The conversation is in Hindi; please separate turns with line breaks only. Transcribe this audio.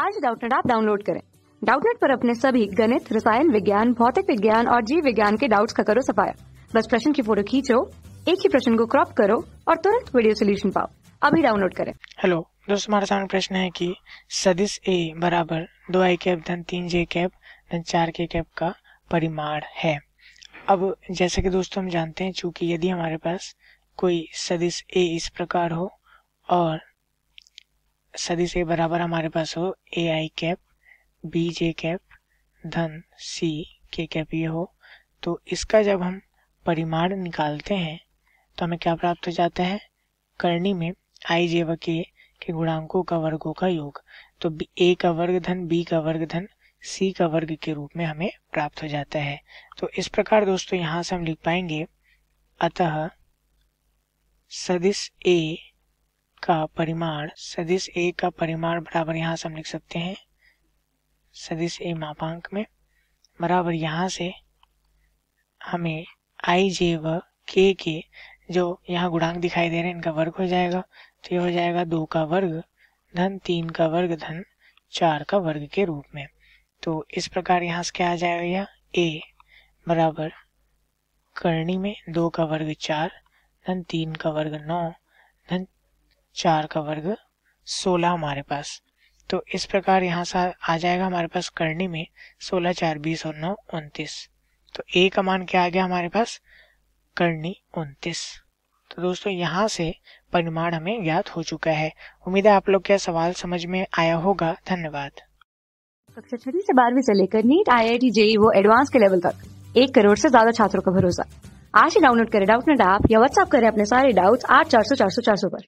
आज डाउटनेट आप डाउनलोड करें डाउटनेट पर अपने सभी गणित रसायन विज्ञान भौतिक विज्ञान और जीव विज्ञान के डाउट्स का करो सफाया बस प्रश्न की फोटो खींचो एक ही प्रश्न को क्रॉप करो और तुरंत वीडियो सोल्यूशन पाओ अभी डाउनलोड करें
हेलो दोस्तों हमारे सामने प्रश्न है कि सदिश ए बराबर दो आई कैप धन तीन जे कैप धन चार के कैप का परिमाण है अब जैसे कि दोस्तों हम जानते हैं चूंकि यदि हमारे पास कोई सदिश ए इस प्रकार हो और सदी से बराबर हमारे पास हो A I cap B J cap धन सी के कैप ये हो तो इसका जब हम परिमाण निकालते हैं तो हमें क्या प्राप्त हो जाता है करणी में आई जे व के के गुणांकों का वर्गों का योग तो ए का वर्ग धन बी का वर्ग धन सी का वर्ग के रूप में हमें प्राप्त हो जाता है तो इस प्रकार दोस्तों यहाँ से हम लिख पाएंगे अतः सदिश ए का परिमाण सदिश ए का परिमाण बराबर यहाँ से हम लिख सकते हैं सदिश ए मापांक में बराबर यहाँ से हमें आई जे व के के जो यहाँ गुणांक दिखाई दे रहे हैं इनका वर्ग हो जाएगा तो ये हो जाएगा दो का वर्ग धन तीन का वर्ग धन चार का वर्ग के रूप में तो इस प्रकार यहाँ से क्या आ जाएगा ए बराबर करणी में दो का वर्ग चार धन तीन का वर्ग नौ धन चार का वर्ग सोलह हमारे पास तो इस प्रकार यहाँ से आ जाएगा हमारे पास करनी में सोलह चार बीस और नौ उनतीस तो ए का मान क्या आ गया हमारे पास करनी उनतीस तो दोस्तों यहाँ से परिमाण हमें ज्ञात हो चुका है उम्मीद है आप लोग क्या सवाल समझ में आया होगा धन्यवाद
कक्षा छठी से बारहवीं से लेकर NEET I I T JEE वो एडवांस के लेवल तक एक करोड़ से ज्यादा छात्रों का भरोसा आज ही डाउनलोड करें डाउट नेट ऐप या व्हाट्सअप करें अपने सारे डाउट्स आठ चार सौ चार सौ चार सौ पर